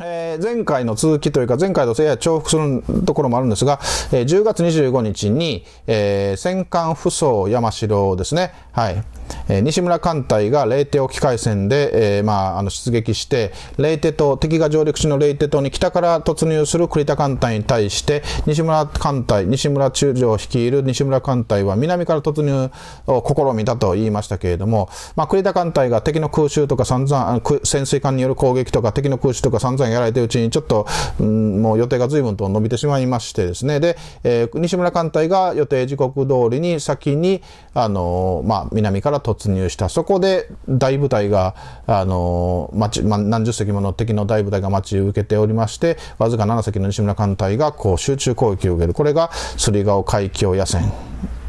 え前回の続きというか、前回とやや重複するところもあるんですが、え10月25日に、え戦艦不装山城ですね。はい。えー、西村艦隊がレイテ沖海戦で、えー、まあ、あの出撃して、レイテ島、敵が上陸しのレイテ島に北から突入する栗田艦隊に対して、西村艦隊、西村中将率いる西村艦隊は南から突入を試みたと言いましたけれども、まあ、栗田艦隊が敵の空襲とか散々、潜水艦による攻撃とか敵の空襲とか散々やられてるうちに、ちょっと、うん、もう予定が随分と伸びてしまいましてですね、で、えー、西村艦隊が予定時刻通りに先に、あのー、まあ、南からから突入した。そこで大部隊が、あの、町、ま、何十隻もの敵の大部隊が待ち受けておりまして、わずか7隻の西村艦隊がこう集中攻撃を受ける。これが、釣り川海峡野戦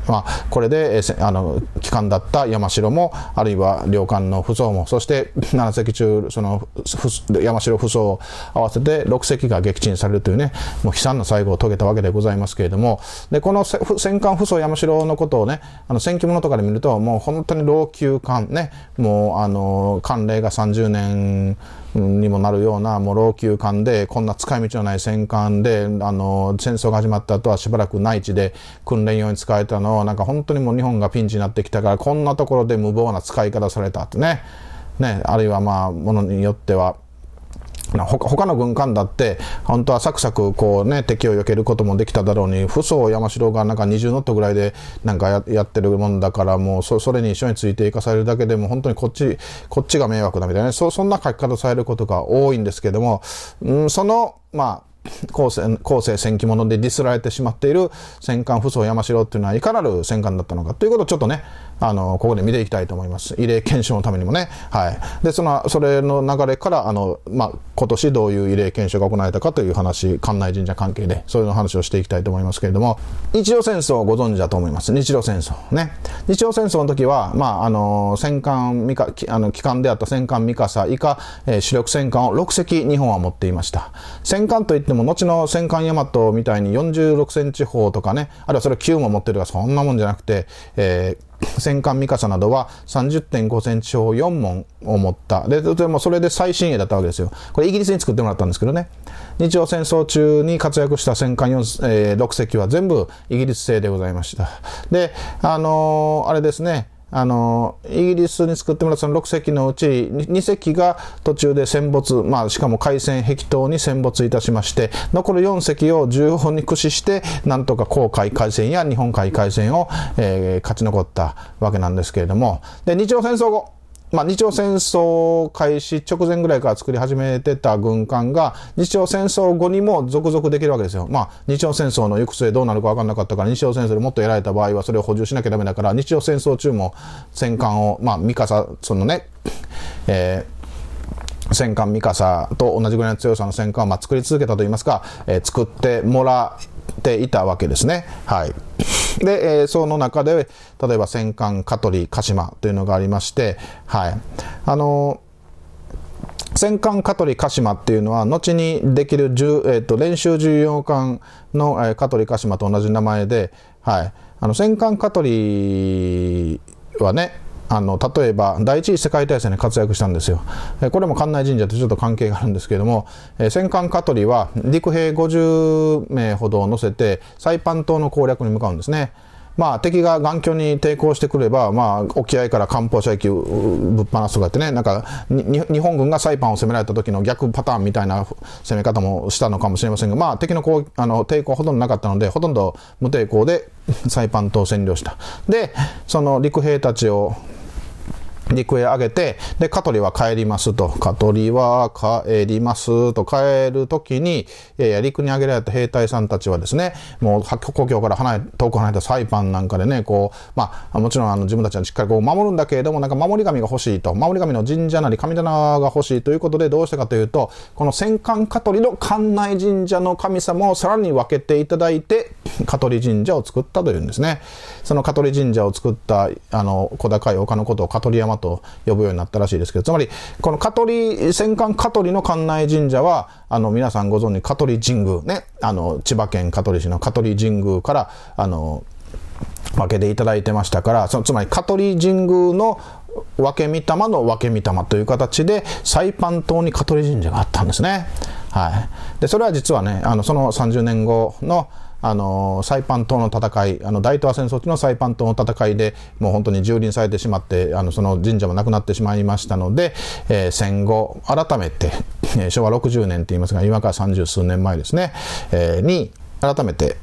まあ、これで、えー、あの機関だった山城もあるいは領艦の扶桑もそして7 隻中その山城扶桑を合わせて6隻が撃沈されるというねもう悲惨な最後を遂げたわけでございますけれどもでこの戦艦扶桑山城のことをねあの戦記物とかで見るともう本当に老朽艦ねもうあの慣例が30年にもなるようなもう老朽艦でこんな使い道のない戦艦であの戦争が始まった後はしばらく内地で訓練用に使えたのをなんか本当にもう日本がピンチになってきたからこんなところで無謀な使い方されたってねねあるいはまあものによっては。他の軍艦だって、本当はサクサクこうね、敵を避けることもできただろうに、不走山城がなんか20ノットぐらいでなんかやってるもんだから、もうそれに一緒についていかされるだけでも、本当にこっち、こっちが迷惑だみたいなね、そんな書き方されることが多いんですけども、うん、その、まあ、後世後世戦記者でディスられてしまっている戦艦不走山城っていうのはいかなる戦艦だったのかということをちょっとね、あの、ここで見ていきたいと思います。異例検証のためにもね。はい。で、その、それの流れから、あの、まあ、今年どういう異例検証が行われたかという話、関内神社関係で、そういう話をしていきたいと思いますけれども、日露戦争をご存知だと思います。日露戦争。ね。日露戦争の時は、まあ、あの、戦艦、みか、あの、機関であった戦艦ミカサ以下、えー、主力戦艦を6隻日本は持っていました。戦艦といってもも後の戦艦大和みたいに46センチ砲とかね、あるいはそれ9も持ってるかそんなもんじゃなくて、えー、戦艦ミカサなどは30.5センチ砲4門を持った。で、でもそれで最新鋭だったわけですよ。これイギリスに作ってもらったんですけどね。日朝戦争中に活躍した戦艦4、えー、6隻は全部イギリス製でございました。で、あのー、あれですね、あの、イギリスに作ってもらったその6隻のうち2隻が途中で戦没、まあ、しかも海戦壁島に戦没いたしまして、残る4隻を重本に駆使して、なんとか航海海戦や日本海海戦を、えー、勝ち残ったわけなんですけれども、で、日露戦争後、まあ、日朝戦争開始直前ぐらいから作り始めてた軍艦が、日朝戦争後にも続々できるわけですよ。まあ、日朝戦争の行く末どうなるか分かんなかったから、日朝戦争でもっとやられた場合はそれを補充しなきゃダメだから、日朝戦争中も戦艦を、まあ、三笠、そのね、えー戦艦ミカサと同じぐらいの強さの戦艦をまあ作り続けたといいますか、えー、作ってもらていたわけですね。はい。で、えー、その中で、例えば戦艦香取鹿島というのがありまして、はい。あのー、戦艦香取鹿島っていうのは、後にできる、えーと、練習巡洋艦の、えー、香取鹿島と同じ名前で、はい、あの戦艦香取はね、あの例えば第一次世界大戦で活躍したんですよこれも関内神社とちょっと関係があるんですけども戦艦香取は陸兵50名ほどを乗せてサイパン島の攻略に向かうんですねまあ、敵が眼鏡に抵抗してくれば、まあ、沖合から艦砲射撃ぶっ放すとかってね、なんか日本軍がサイパンを攻められた時の逆パターンみたいな攻め方もしたのかもしれませんが、まあ、敵のこうあの抵抗ほとんどなかったので、ほとんど無抵抗で サイパン島を占領した。で、その陸兵たちを陸へ上げて、で、香取は帰りますと、香取は帰りますと帰るときに、いや陸に上げられた兵隊さんたちはですね、もう故郷から離れ、遠く離れたサイパンなんかでね、こう、まあ、もちろんあの自分たちはしっかりこう守るんだけれども、なんか守り神が欲しいと、守り神の神社なり神棚が欲しいということで、どうしたかというと、この戦艦香取の館内神社の神様をさらに分けていただいて、香取神社を作ったというんですね。その香取神社を作った、あの、小高い丘のことを香取山と呼ぶようになったらしいですけど、つまり、この香取、戦艦香取の関内神社は、あの、皆さんご存知、香取神宮ね、あの、千葉県香取市の香取神宮から、あの、分けていただいてましたから、そのつまり香取神宮の分け御霊の分け御霊という形で、サイパン島に香取神社があったんですね。はい。で、それは実はね、あの、その30年後の、あのサイパン島の戦いあの大東亜戦争中のサイパン島の戦いでもう本当に蹂躙されてしまってあのその神社もなくなってしまいましたので、えー、戦後改めて、えー、昭和60年って言いますが今から三十数年前ですね、えー、に改めて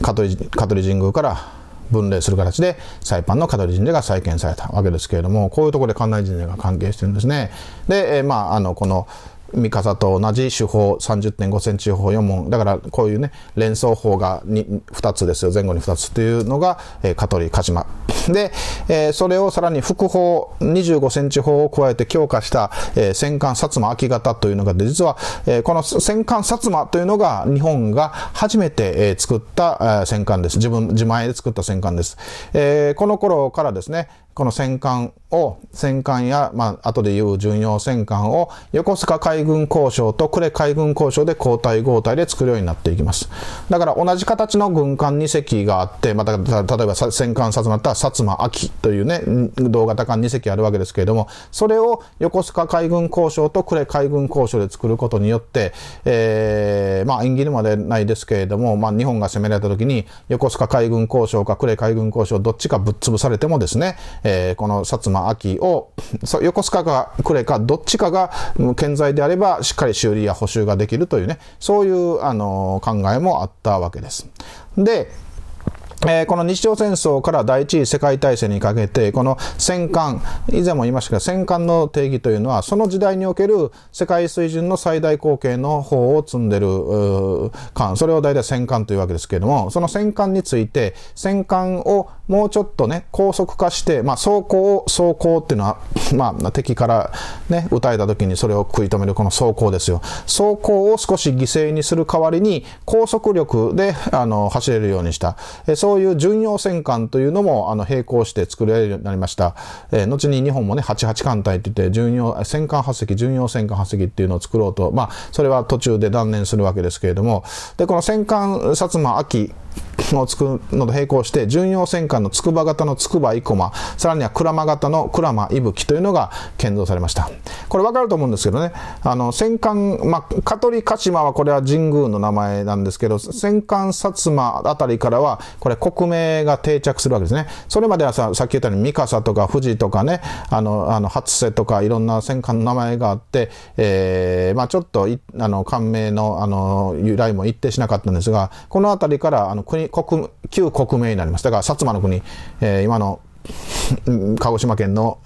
香取神宮から分霊する形でサイパンの香取神社が再建されたわけですけれどもこういうところで関内神社が関係してるんですね。で、えまあ、あのこの三笠と同じ手法30.5センチ法4問だからこういうね連想法が 2, 2つですよ前後に2つというのが、えー、香取鹿島で、えー、それをさらに副法25センチ法を加えて強化した、えー、戦艦薩摩秋型というのが実は、えー、この戦艦薩摩というのが日本が初めて、えー、作った、えー、戦艦です自分自前で作った戦艦です、えー、この頃からですね、この戦艦を、戦艦や、まあ、後で言う巡洋戦艦を、横須賀海軍交渉と呉海軍交渉で交代交代で作るようになっていきます。だから同じ形の軍艦2隻があって、また、例えば戦艦薩摩だったら薩摩秋というね、同型艦2隻あるわけですけれども、それを横須賀海軍交渉と呉海軍交渉で作ることによって、えー、まあ、縁切にまでないですけれども、まあ、日本が攻められた時に、横須賀海軍交渉か呉海軍交渉どっちかぶっ潰されてもですね、えー、この薩摩秋を 横須賀か呉かどっちかが健在であればしっかり修理や補修ができるというねそういうあの考えもあったわけです。でえー、この日朝戦争から第一次世界大戦にかけて、この戦艦、以前も言いましたが、戦艦の定義というのは、その時代における世界水準の最大口径の砲を積んでる艦、それを大体戦艦というわけですけれども、その戦艦について、戦艦をもうちょっとね、高速化して、まあ、走行を、走行っていうのは、まあ、敵からね、撃たれた時にそれを食い止めるこの走行ですよ。走行を少し犠牲にする代わりに、高速力で、あの、走れるようにした。えーそういう巡洋戦艦というのも、あの、並行して作れるようになりました。えー、後に日本もね、88艦隊って言って、巡洋、戦艦発石、巡洋戦艦発石っていうのを作ろうと、まあ、それは途中で断念するわけですけれども、で、この戦艦薩摩秋をつくのと並行して、巡洋戦艦の筑波型の筑波生駒、さらには鞍馬型の鞍馬伊吹というのが建造されました。これわかると思うんですけどね、あの、戦艦、まあ、香取鹿島はこれは神宮の名前なんですけど、戦艦薩摩あたりからは、これ国名が定着するわけですね。それまではさ、さっき言ったように三笠とか富士とかね、あの、あの、初瀬とかいろんな戦艦の名前があって、えー、まあ、ちょっとあの、艦名の、あの、由来も一定しなかったんですが、このあたりから、あの、の国、国、旧国名になります。だから、薩摩の国、えー、今の、鹿児島県の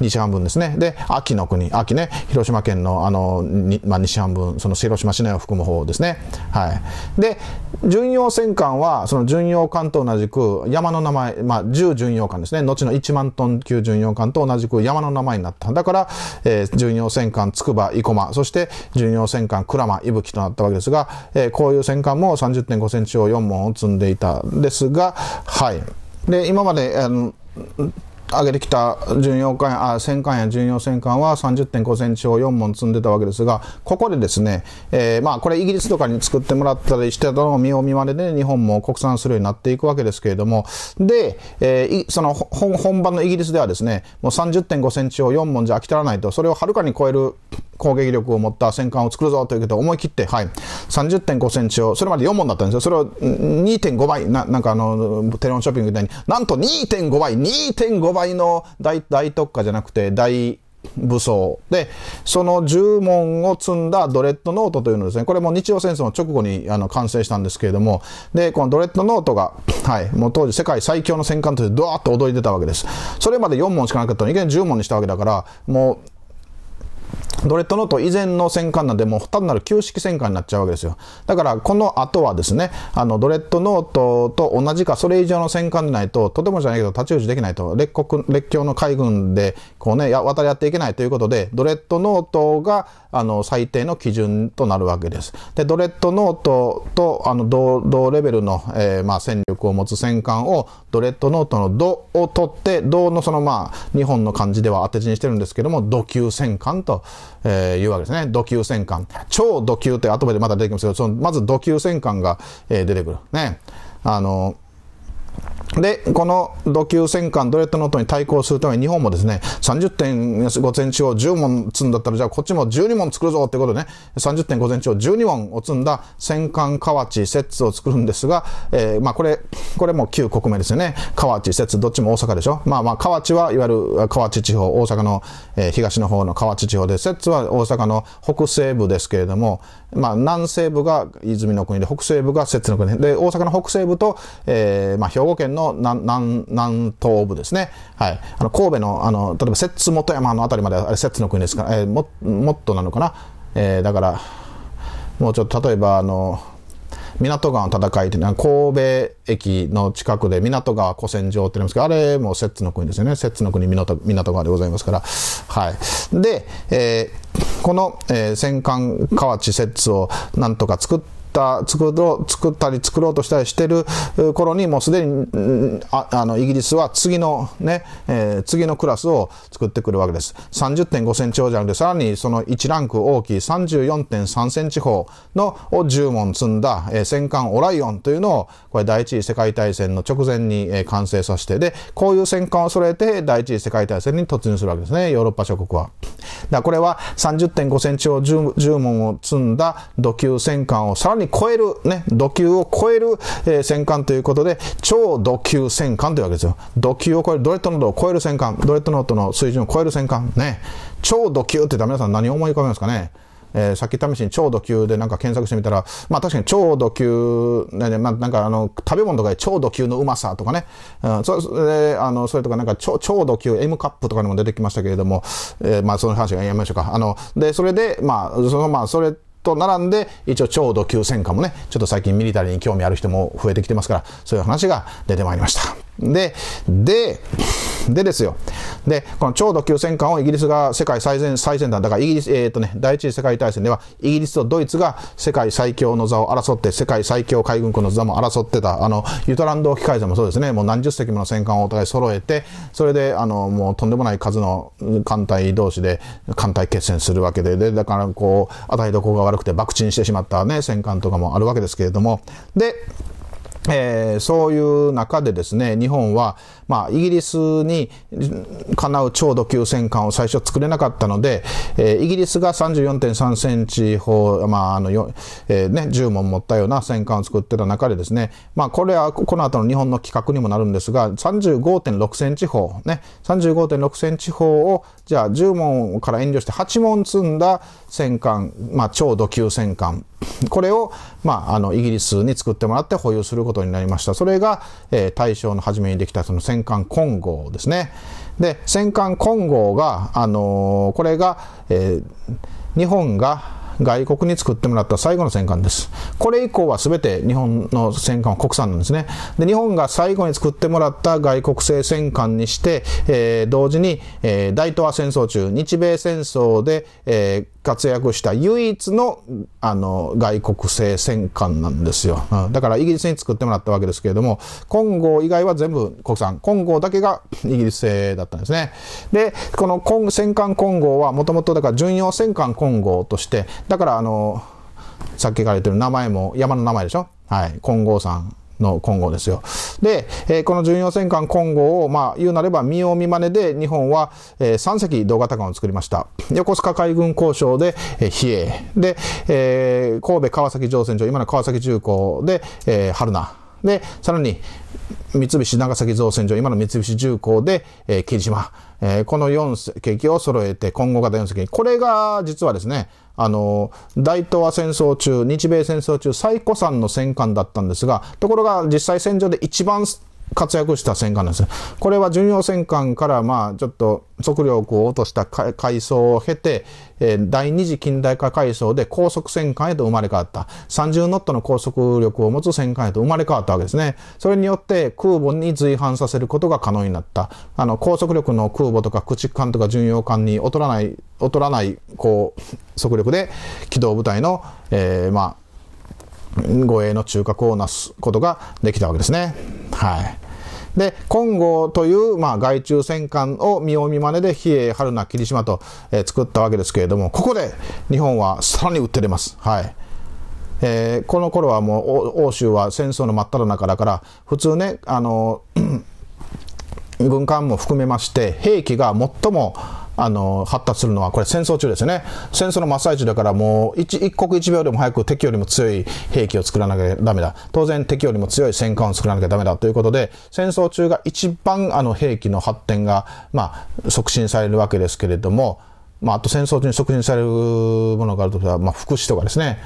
西半分ですね。で、秋の国、秋ね、広島県のあの、まあ、西半分、その広島市内を含む方ですね。はい。で、巡洋戦艦は、その巡洋艦と同じく山の名前、まあ、10巡洋艦ですね。後の1万トン級巡洋艦と同じく山の名前になった。だから、えー、巡洋戦艦つくば、生駒、そして巡洋戦艦鞍馬、伊吹となったわけですが、えー、こういう戦艦も30.5センチを4門を積んでいたんですが、はい。で、今まで、あの、上げてきた巡洋艦あ戦艦や巡洋戦艦は30.5センチを4門積んでたわけですが、ここでですね、えー、まあこれイギリスとかに作ってもらったりしてたのを見よう見まねで日本も国産するようになっていくわけですけれども、で、えー、その本番のイギリスではですね、もう30.5センチを4門じゃ飽き足らないと、それをはるかに超える攻撃力を持った戦艦を作るぞというけど思い切って、はい、30.5センチを、それまで4本だったんですよ。それを2.5倍、ななんかあの、テレオンショッピングみたいに、なんと2.5倍、2.5倍倍の大大特価じゃなくて大武装でその10問を積んだドレッドノートというのですねこれも日露戦争の直後にあの完成したんですけれどもでこのドレッドノートが、はい、もう当時世界最強の戦艦としてドワーッと踊り出たわけですそれまで4問しかなかったのにい10問にしたわけだからもうドレッドノート以前の戦艦なんで、もう単なる旧式戦艦になっちゃうわけですよ。だから、この後はですね、あの、ドレッドノートと同じか、それ以上の戦艦でないと、とてもじゃないけど、立ち打ちできないと、列国、列強の海軍で、こうね、渡り合っていけないということで、ドレッドノートが、あの、最低の基準となるわけです。で、ドレッドノートと、あの、同、同レベルの、えー、まあ、戦力を持つ戦艦を、ドレッドノートのドを取って、ドのその、まあ、日本の漢字では当て字にしてるんですけども、ド級戦艦と、えー、いうわけですね。土球戦艦。超土球って後でまた出てきますけど、そのまず土球戦艦が、えー、出てくる。ね。あのーで、この土球戦艦ドレッドノートに対抗するために日本もですね、30.5センチを10問積んだったら、じゃあこっちも12問作るぞってことでね、30.5センチを12問を積んだ戦艦河内摂を作るんですが、えー、まあこれ、これも旧国名ですよね。河内摂、どっちも大阪でしょ。まあまあ河内はいわゆる河内地方、大阪の、えー、東の方の河内地方で、摂は大阪の北西部ですけれども、まあ、南西部が泉の国で、北西部が摂津の国で、大阪の北西部と、えー、まあ、兵庫県の南、南、南東部ですね。はい。あの、神戸の、あの、例えば摂津本山のあたりまで、あれ摂津の国ですから、えー、も、もっとなのかな。えー、だから、もうちょっと、例えば、あの、港川の戦いっていうのは神戸駅の近くで港川古戦場って言りますけど、あれも摂津の国ですよね。摂津の国港、港川でございますから。はい。で、えーこの、えー、戦艦河内摂津をなんとか作ってった作ろう作ったり作ろうとしたりしてる頃にもうすでにああのイギリスは次のね、えー、次のクラスを作ってくるわけです。30.5センチ砲じゃなくてさらにその1ランク大きい34.3センチ方のを10問積んだ、えー、戦艦オライオンというのをこれ第一次世界大戦の直前に、えー、完成させてでこういう戦艦を揃えて第一次世界大戦に突入するわけですねヨーロッパ諸国は。だこれは30.5センチ砲 10, 10を積んだ土級戦艦をさらにに超える、ね、土球を超える、えー、戦艦ということで、超土球戦艦というわけですよ。土球を超える、ドレッドノートを超える戦艦、ドレッドノートの水準を超える戦艦、ね。超土球って言ったら皆さん何を思い浮かべますかねえー、さっき試しに超度級でなんか検索してみたら、まあ確かに超度級、ね、まあなんかあの、食べ物とかで超度級のうまさとかね、うん、それ、あの、それとかなんか超超度級 M カップとかにも出てきましたけれども、えー、まあその話がやめましょうか。あの、で、それで、まあ、そのまあそれと並んで、一応超度級戦火もね、ちょっと最近ミリタリーに興味ある人も増えてきてますから、そういう話が出てまいりました。で、で、でですよ。で、この超度級戦艦をイギリスが世界最前最先端、だからイギリス、えっ、ー、とね、第一次世界大戦では、イギリスとドイツが世界最強の座を争って、世界最強海軍区の座も争ってた、あの、ユトランド機械座もそうですね、もう何十隻もの戦艦をお互い揃えて、それで、あの、もうとんでもない数の艦隊同士で艦隊決戦するわけで、で、だからこう、与えどころが悪くて爆沈してしまったね、戦艦とかもあるわけですけれども、で、えー、そういう中でですね、日本は、まあ、イギリスにかなう超度級戦艦を最初作れなかったので、えー、イギリスが34.3センチ砲、まああのよえーね、10門持ったような戦艦を作ってた中でですね、まあ、これはこの後の日本の企画にもなるんですが、35.6センチ砲、ね、35.6センチ砲を、じゃあ10門から遠慮して8門積んだ戦艦、まあ、超度級戦艦、これを、まあ、あのイギリスに作ってもらって保有することになりました。それが、えー、大正の初めにできたその戦戦艦金剛ですね。で、戦艦金剛が、あのー、これが、えー、日本が、外国に作ってもらった最後の戦艦です。これ以降は全て日本の戦艦は国産なんですね。で、日本が最後に作ってもらった外国製戦艦にして、えー、同時に、えー、大東亜戦争中、日米戦争で、えー、活躍した唯一のあの外国製戦艦なんですよ、うん、だからイギリスに作ってもらったわけですけれども、金剛以外は全部国産、金剛だけが イギリス製だったんですね。で、この戦艦金剛はもともとだから巡洋戦艦金剛として、だからあのさっきかれ言てる名前も山の名前でしょはい金剛山の金剛ですよ。で、えー、この巡洋戦艦金剛を、まあ、言うなれば、見よう見まねで、日本は、えー、3隻同型艦を作りました。横須賀海軍交渉で、えー、比叡。で、えー、神戸川崎乗船場、今の川崎重工で、えー、春名。で、さらに、三菱長崎造船所、今の三菱重工で、えー、霧島。えー、この4隻を揃えて、今後型4隻。これが、実はですね、あの、大東亜戦争中、日米戦争中、最古参の戦艦だったんですが、ところが実際戦場で一番活躍した戦艦なんですね。これは巡洋戦艦からまあちょっと測力を落とした階層を経て、えー、第二次近代化階層で高速戦艦へと生まれ変わった。30ノットの高速力を持つ戦艦へと生まれ変わったわけですね。それによって空母に随伴させることが可能になった。あの、高速力の空母とか駆逐艦とか巡洋艦に劣らない、劣らない、こう、速力で機動部隊の、えー、まあ、護衛の中核を成すことができたわけですね。はい。で、金剛という、まあ、外中戦艦を見よう見まねで、比叡、春名、霧島と、えー、作ったわけですけれども、ここで日本はさらに打って出ます。はい。えー、この頃はもう、欧州は戦争の真っ只中だから、普通ね、あの、軍艦も含めまして、兵器が最もあの、発達するのは、これ戦争中ですよね。戦争の真っ最中だからもう一、一刻一秒でも早く敵よりも強い兵器を作らなきゃダメだ。当然敵よりも強い戦艦を作らなきゃダメだということで、戦争中が一番あの兵器の発展が、まあ、促進されるわけですけれども、まあ、あと戦争中に促進されるものがあるとしたら、まあ、福祉とかですね。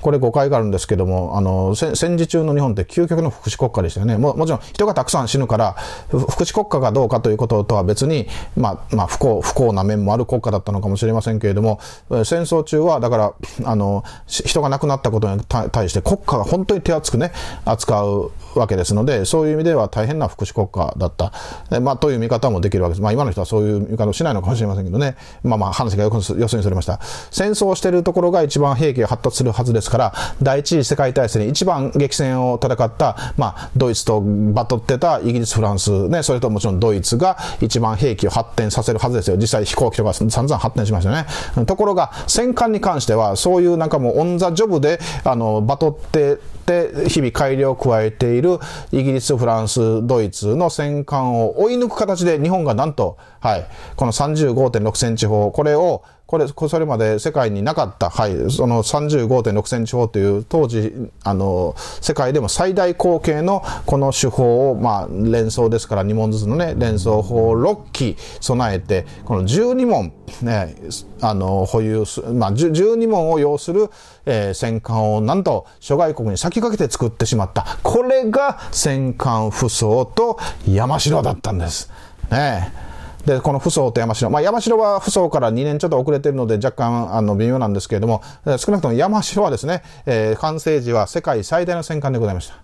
これ誤解があるんですけども、あの、戦時中の日本って究極の福祉国家でしたよね。ももちろん人がたくさん死ぬから、福祉国家がどうかということとは別に、まあ、まあ、不幸、不幸な面もある国家だったのかもしれませんけれども、戦争中は、だから、あの、人が亡くなったことに対して国家が本当に手厚くね、扱うわけですので、そういう意味では大変な福祉国家だった。まあ、という見方もできるわけです。まあ、今の人はそういう見方をしないのかもしれませんけどね。まあまあ、話がよく、よそにされました。戦争しているところが一番兵器が発達するはずです。ですから、第一次世界大戦に一番激戦を戦った、まあ、ドイツとバトってたイギリス、フランス、ね、それともちろんドイツが一番兵器を発展させるはずですよ。実際飛行機とか散々発展しましたね。ところが、戦艦に関しては、そういうなんかもうオンザジョブで、あの、バトってで日々改良を加えているイギリス、フランス、ドイツの戦艦を追い抜く形で日本がなんと、はい、この35.6センチ砲、これをこれ、それまで世界になかった、はい、その35.6センチ法という当時、あの、世界でも最大口径のこの手法を、まあ、連想ですから2問ずつのね、連想法6機備えて、この12問、ね、あの、保有す、まあ、12問を要する、えー、戦艦をなんと諸外国に先駆けて作ってしまった。これが戦艦不装と山城だったんです。ねえ。で、この扶桑と山城。まあ、山城は扶桑から2年ちょっと遅れてるので若干、あの、微妙なんですけれども、少なくとも山城はですね、えー、完成時は世界最大の戦艦でございました。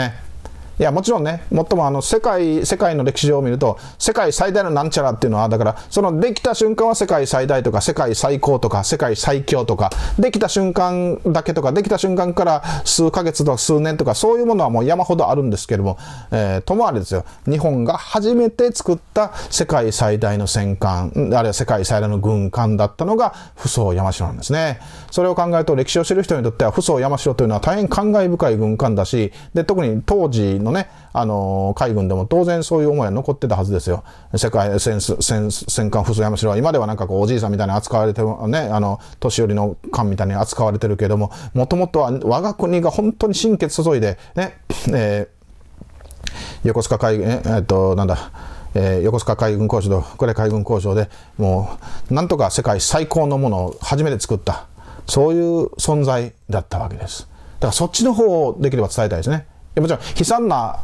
ね。いや、もちろんね、もっともあの、世界、世界の歴史上を見ると、世界最大のなんちゃらっていうのは、だから、そのできた瞬間は世界最大とか、世界最高とか、世界最強とか、できた瞬間だけとか、できた瞬間から数ヶ月とか数年とか、そういうものはもう山ほどあるんですけども、えー、ともあれですよ、日本が初めて作った世界最大の戦艦、あるいは世界最大の軍艦だったのが、不走山城なんですね。それを考えると、歴史を知る人にとっては、不走山城というのは大変感慨深い軍艦だし、で、特に当時ののね、あの海軍でも当然そういう思いは残ってたはずですよ。世界戦、戦、戦艦細山城は今ではなんかこうおじいさんみたいに扱われてね、あの、年寄りの艦みたいに扱われてるけれども、もともとは我が国が本当に心血注いで、ね、えー、横須賀海軍、えー、っと、なんだ、えー、横須賀海軍工場と呉海軍工場でもうなんとか世界最高のものを初めて作ったそういう存在だったわけですだからそっちの方をできれば伝えたいですねでもちろん悲惨な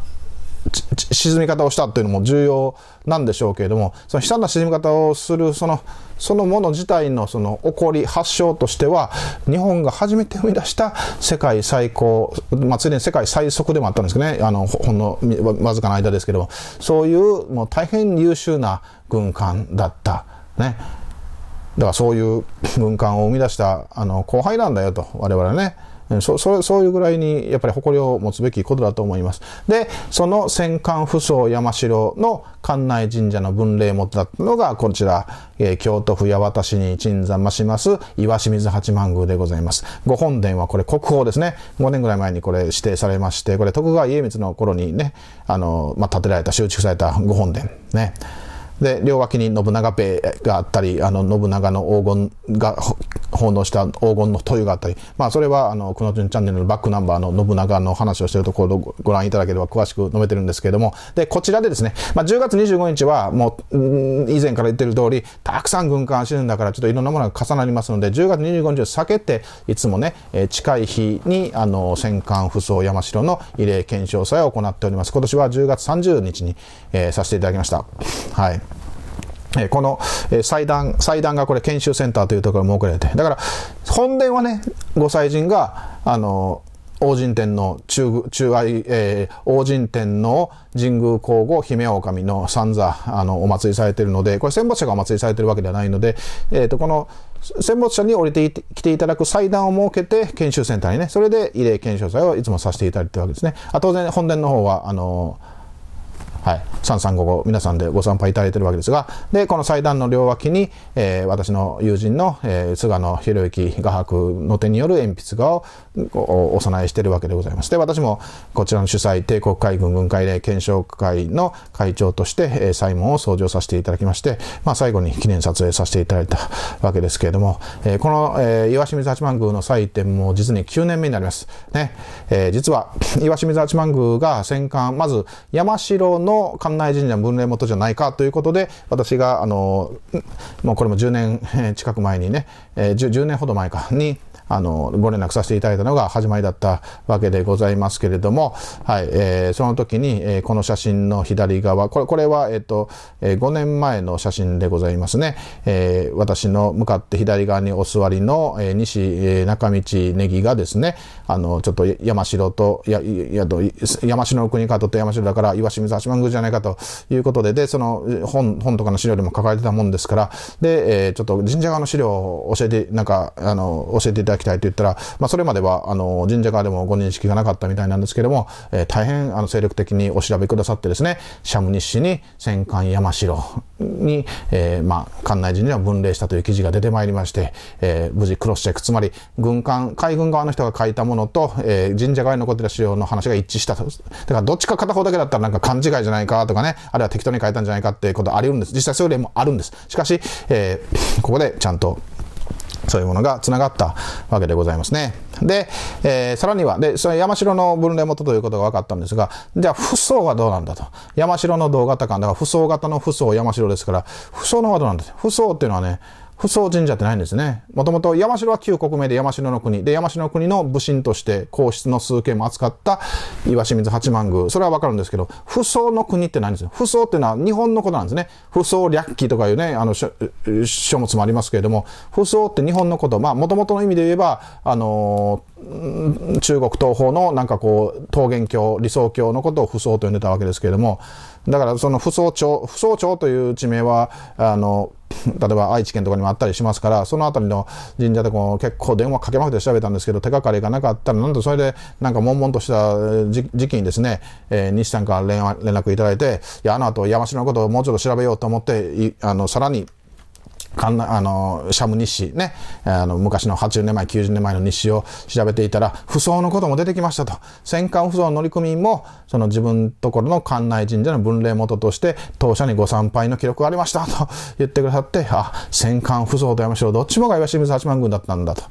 沈み方をしたというのも重要なんでしょうけれどもその悲惨な沈み方をするそのそのもの自体のその起こり発祥としては日本が初めて生み出した世界最高、まあ、ついに世界最速でもあったんですけどねあのほんのわずかな間ですけどもそういうもう大変優秀な軍艦だった。ねだからそういう軍艦を生み出したあの後輩なんだよと我々ね。そそそういうぐらいにやっぱり誇りを持つべきことだと思います。で、その戦艦扶桑山城の館内神社の分霊元だったのがこちら、えー、京都府八幡市に鎮座まします岩清水八幡宮でございます。ご本殿はこれ国宝ですね。5年ぐらい前にこれ指定されまして、これ徳川家光の頃にね、あの、まあ、建てられた、修築されたご本殿ね。で両脇に信長兵があったりあの信長の黄金が奉納した黄金の塗があったり、まあ、それはあの「くのじゅんチャンネル」のバックナンバーの信長の話をしているところをご覧いただければ詳しく述べてるんですけれどもでこちらでですね、まあ、10月25日はもう以前から言ってる通りたくさん軍艦死ぬんだからちょっといろんなものが重なりますので10月25日を避けていつもね、え近い日にあの戦艦扶桑山城の慰霊検証祭を行っております今年は10月30日に、えー、させていただきましたはいこの祭壇、祭壇がこれ研修センターというところに設けられて、だから本殿はね、ご祭神が、あの、王神天の中、中愛、えー、王神天の神宮皇后姫狼の三座、あの、お祭りされているので、これ戦没者がお祭りされているわけではないので、えっ、ー、と、この戦没者に降りてきていただく祭壇を設けて、研修センターにね、それで慰霊検証祭をいつもさせていただいているわけですね。あ当然、本殿の方は、あのはい、3355皆さんでご参拝いただいてるわけですがでこの祭壇の両脇に、えー、私の友人の、えー、菅野博之画伯の手による鉛筆画をお供えしてるわけでございまして私もこちらの主催帝国海軍軍海令検証会の会長として、えー、サイモンを創上させていただきまして、まあ、最後に記念撮影させていただいたわけですけれども、えー、この、えー、岩清水八幡宮の祭典も実に9年目になります。ねえー、実は 岩清水八幡宮が戦艦まず山城のの館内神社分霊元じゃないかということで、私が、あの、もうこれも10年近く前にね、10, 10年ほど前かに、あの、ご連絡させていただいたのが始まりだったわけでございますけれども、はい、えー、その時に、えー、この写真の左側、これ、これは、えっ、ー、と、えー、5年前の写真でございますね。えー、私の向かって左側にお座りの、えー、西、中道ネギがですね、あの、ちょっと山城と、や、やと、山城の国かと山城だから、岩清水八幡宮じゃないかということで、で、その本、本とかの資料でも書かれてたもんですから、で、えー、ちょっと神社側の資料を教えて、なんか、あの、教えていただきたいと言ったら、まあ、それまでは、あの、神社側でもご認識がなかったみたいなんですけども、えー、大変、あの、精力的にお調べくださってですね、シャム日誌に、戦艦山城に、えー、まあ、館内神社を分類したという記事が出てまいりまして、えー、無事クロスチェック、つまり、軍艦、海軍側の人が書いたものものと、えー、神社側に残っている資料の話が一致したと。だからどっちか片方だけだったらなんか勘違いじゃないかとかね、あるいは適当に書いたんじゃないかっていうことありうるんです。実際そういう例もあるんです。しかし、えー、ここでちゃんとそういうものが繋がったわけでございますね。で、えー、さらには、で、その山城の分類元ということが分かったんですが、じゃあ、不相はどうなんだと。山城の同型感、だから、不相型の不相山城ですから、不相のはどうなんだ不相っていうのはね、扶桑神社ってないんですね。もともと山城は旧国名で山城の国。で、山城の国の武神として皇室の数件も扱った岩清水八幡宮。それはわかるんですけど、扶桑の国ってないんですよ。扶桑っていうのは日本のことなんですね。扶桑略記とかいうね、あの書、書物もありますけれども、扶桑って日本のこと。まあ、もともとの意味で言えば、あのー、中国東方のなんかこう、桃源郷、理想郷のことを扶桑と呼んでたわけですけれども、だからその扶桑町、扶桑町という地名は、あの 例えば愛知県とかにもあったりしますから、その辺りの神社でこう結構電話かけまくって調べたんですけど、手がかりがなかったら、なんとそれでなんか悶々とした時期にですね、えー、西さんから連連絡いただいて、いや、あの後山城のことをもうちょっと調べようと思って、あの、さらにかんあのシャム日誌ねあの昔の80年前90年前の日誌を調べていたら不走のことも出てきましたと戦艦不走の乗組員もその自分ところの館内神社の分霊元として当社にご参拝の記録がありましたと言ってくださってあ戦艦不走と山城どっちもが岩清水八幡軍だったんだと。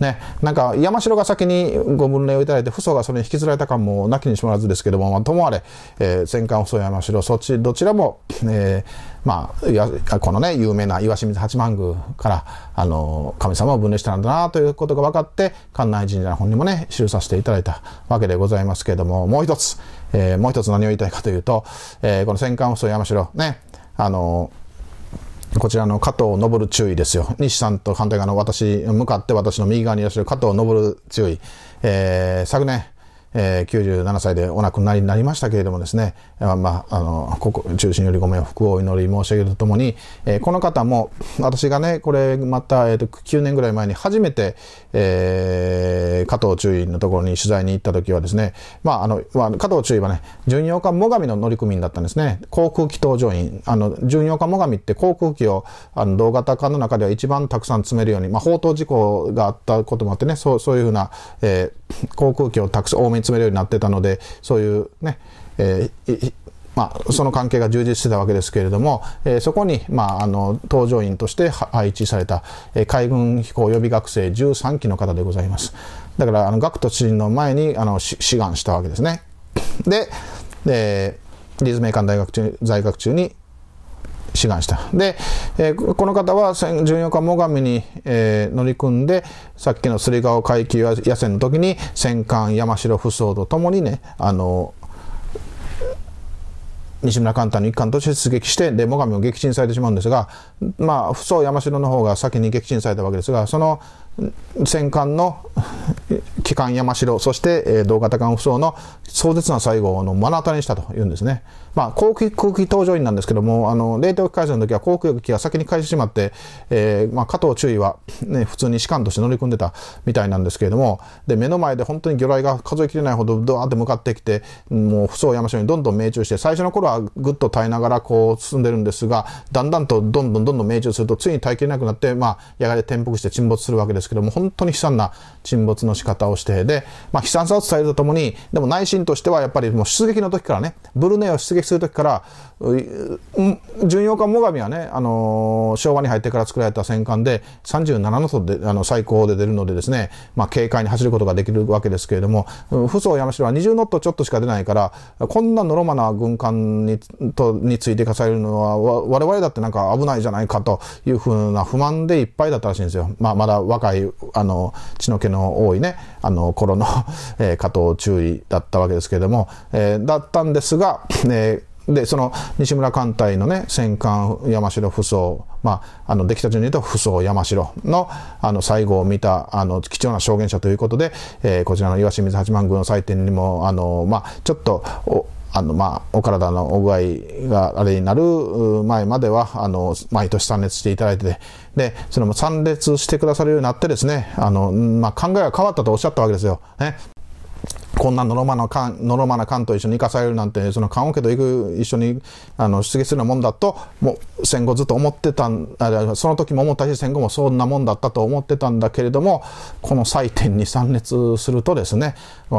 ね、なんか山城が先にご分類をいただいて、父祖がそれに引きずられた感もなきにしもあらずですけども、まあ、ともあれ、えー、戦艦父祖山城、そっち、どちらも、えー、まあ、このね、有名な岩清水八幡宮から、あの、神様を分類したんだなということが分かって、関内神社の本にもね、記させていただいたわけでございますけれども、もう一つ、えー、もう一つ何を言いたいかというと、えー、この戦艦父祖山城、ね、あの、こちらの加藤昇注意ですよ。西さんと反対側の私、向かって私の右側にいらっしゃる加藤昇注意。えー、昨年、えー、97歳でお亡くなりになりましたけれどもですね、まあ、あの、ここ、中心よりご冥福をお祈り申し上げるとともに、えー、この方も、私がね、これまた、えー、と9年ぐらい前に初めて、えー、加藤中尉のところに取材に行った時はですね、まあ、あの、まあ、加藤中尉はね、巡洋艦最上の乗組員だったんですね。航空機搭乗員。あの、巡洋艦最上って航空機を、あの、同型艦の中では一番たくさん詰めるように、まあ、砲塔事故があったこともあってね、そう、そういうふうな、えー、航空機をたくさん多めに詰めるようになってたのでそういうね、えーまあ、その関係が充実してたわけですけれども、えー、そこに、まあ、あの搭乗員として配置された、えー、海軍飛行予備学生13期の方でございますだからあの学徒知人の前にあの志願したわけですねで、えー、立命館大学中在学中に志願した。で、えー、この方は14日最上に、えー、乗り組んで、さっきの釣顔階級野戦の時に戦艦山城不走とともにね、あの西村艦隊の一艦として出撃して、で、最上を撃沈されてしまうんですが、まあ、不走山城の方が先に撃沈されたわけですが、その戦艦の 機関山城、そして、同型艦不装の壮絶な最後のの当たりにしたというんですね。まあ、航空機、航空機搭乗員なんですけども、あの、冷凍機改正の時は航空機が先に返してしまって、えー、まあ、加藤注意は、ね、普通に士官として乗り組んでたみたいなんですけれども、で、目の前で本当に魚雷が数えきれないほどドワーって向かってきて、もう不装山城にどんどん命中して、最初の頃はぐっと耐えながらこう進んでるんですが、だんだんとどんどんどんどん命中すると、ついに耐えきれなくなって、まあ、やがて転覆して沈没するわけですけども、本当に悲惨な沈没の仕方をしてで、まあ、悲惨さを伝えるとともにでも内心としてはやっぱりもう出撃の時からねブルネイを出撃する時から巡洋艦最上はね、あのー、昭和に入ってから作られた戦艦で37ノトであの最高で出るのでですね、まあ、軽快に走ることができるわけですけれども扶桑山城は20ノットちょっとしか出ないからこんなのろまな軍艦にとについてかされるのは我々だってなんか危ないじゃないかというふうな不満でいっぱいだったらしいんですよ。まあ、まだ若いあの血の気の多いね、あの、頃の、えー、加藤注意だったわけですけれども、えー、だったんですが、えー、で、その西村艦隊のね、戦艦山城扶桑、まあ、あの、出来た順に言うと、扶桑山城の、あの、最後を見た、あの、貴重な証言者ということで、えー、こちらの岩清水八幡宮の祭典にも、あの、まあ、ちょっと、あのまあ、お体のお具合があれになる前まではあの毎年参列していただいてでそれも参列してくださるようになってですねあの、まあ、考えが変わったとおっしゃったわけですよ。ねこんなのろまな缶、のろまな缶と一緒に生かされるなんて、そのを桶と行く、一緒に、あの、出撃するようなもんだと、もう戦後ずっと思ってたん、あその時も思ったし、戦後もそんなもんだったと思ってたんだけれども、この祭典に参列するとですね、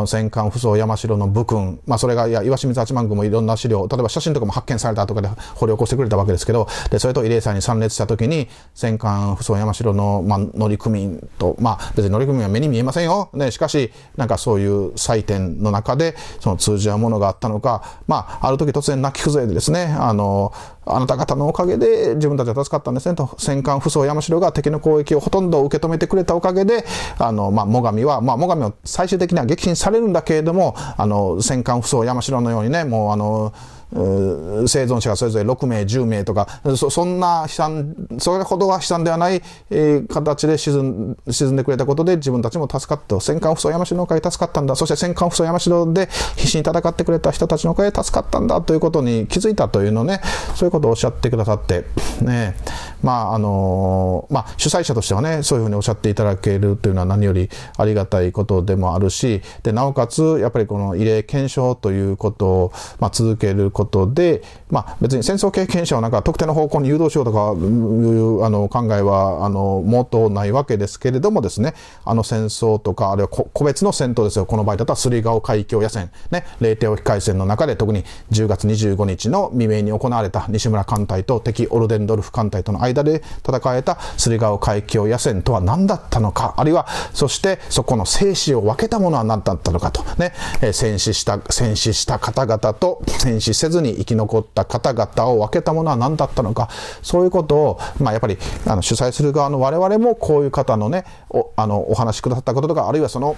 戦艦不桑山城の武君、まあそれが、いや、岩清水八幡宮もいろんな資料、例えば写真とかも発見されたとかで掘り起こしてくれたわけですけど、で、それと慰霊祭に参列した時に、戦艦不桑山城の、まあ、乗組員と、まあ別に乗組員は目に見えませんよ。ね、しかし、なんかそういう祭典店の中で、その通じ合うものがあったのか、まあ、ある時突然泣き崩れでですね、あの、あなた方のおかげで自分たちは助かったんですねと、戦艦不装山城が敵の攻撃をほとんど受け止めてくれたおかげで、あの、まあ、最上は、まあ、最上を最終的には撃沈されるんだけれども、あの、戦艦不装山城のようにね、もうあの、生存者がそれぞれ6名、10名とか、そんな悲惨、それほどは悲惨ではない、えー、形で沈ん沈んでくれたことで自分たちも助かった。戦艦不走山城のおかげ助かったんだ。そして戦艦不走山城で必死に戦ってくれた人たちのおかげ助かったんだということに気づいたというのね、そういうことをおっしゃってくださって、ね、まああのまあ、主催者としてはねそういうふうにおっしゃっていただけるというのは何よりありがたいことでもあるしでなおかつやっぱりこの異例検証ということを、まあ、続けることで、まあ、別に戦争経験者をなんか特定の方向に誘導しようとかいうあの考えはあの毛ないわけですけれどもですねあの戦争とかあるいは個別の戦闘ですよこの場合だったらガオ海峡野戦、ね、冷帝沖海戦の中で特に10月25日の未明に行われた西村艦隊と敵オルデンドルフ艦隊との間間で戦えた駿河海峡野戦とは何だったのかあるいはそしてそこの生死を分けたものは何だったのかとね、え戦死した戦死した方々と戦死せずに生き残った方々を分けたものは何だったのかそういうことを、まあ、やっぱりあの主催する側の我々もこういう方のねおあのお話しくださったこととかあるいはその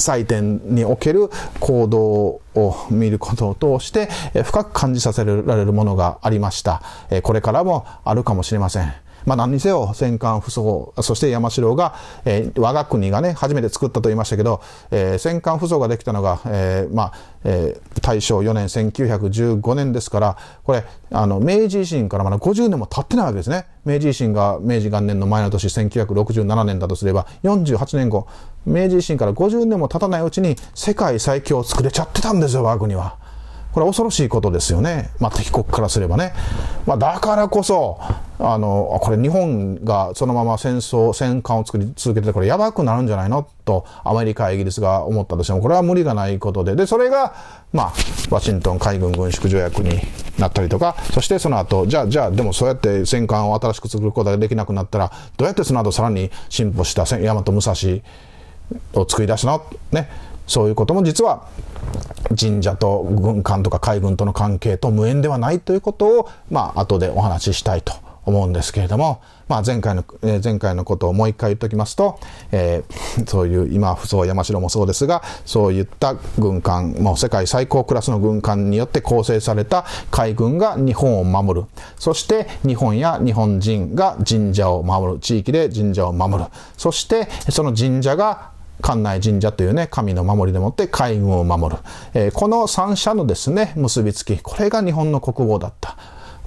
祭典における行動を見ることを通して深く感じさせられるものがありました。これからもあるかもしれません。まあ、何にせよ戦艦不足、そして山城が、えー、我が国がね、初めて作ったと言いましたけど、えー、戦艦不足ができたのが、えー、まあ、えー、大正4年1915年ですから、これ、あの、明治維新からまだ50年も経ってないわけですね。明治維新が明治元年の前の年1967年だとすれば、48年後、明治維新から50年も経たないうちに世界最強を作れちゃってたんですよ、我が国は。これは恐ろしいことですよね、まあ、敵国からすればね。まあ、だからこそあのこれ日本がそのまま戦争戦艦を作り続けてこれやばくなるんじゃないのとアメリカイギリスが思ったとしてもこれは無理がないことででそれが、まあ、ワシントン海軍軍縮条約になったりとかそしてその後じゃあじゃあでもそうやって戦艦を新しく作ることができなくなったらどうやってその後さらに進歩した大和武蔵を作り出したのねそういうことも実は神社と軍艦とか海軍との関係と無縁ではないということを、まあ、後でお話ししたいと思うんですけれども、まあ、前回の、え前回のことをもう一回言っておきますと、えー、そういう今不走山城もそうですがそういった軍艦もう世界最高クラスの軍艦によって構成された海軍が日本を守るそして日本や日本人が神社を守る地域で神社を守るそしてその神社が関内神社というね、神の守りでもって海軍を守る。えー、この三社のですね、結びつき、これが日本の国防だった。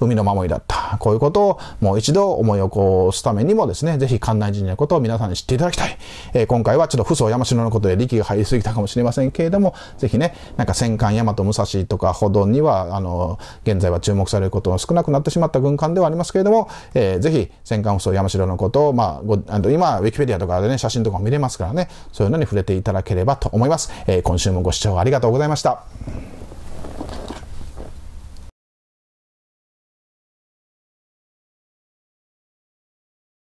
海の守りだった。こういうことをもう一度思い起こすためにもですね、ぜひ関内神社のことを皆さんに知っていただきたい。えー、今回はちょっと不相山城のことで力が入りすぎたかもしれませんけれども、ぜひね、なんか戦艦大和武蔵とか歩道には、あの、現在は注目されることの少なくなってしまった軍艦ではありますけれども、えー、ぜひ戦艦不相山城のことを、まあ、ごあの今、ウィキペディアとかでね、写真とかも見れますからね、そういうのに触れていただければと思います。えー、今週もご視聴ありがとうございました。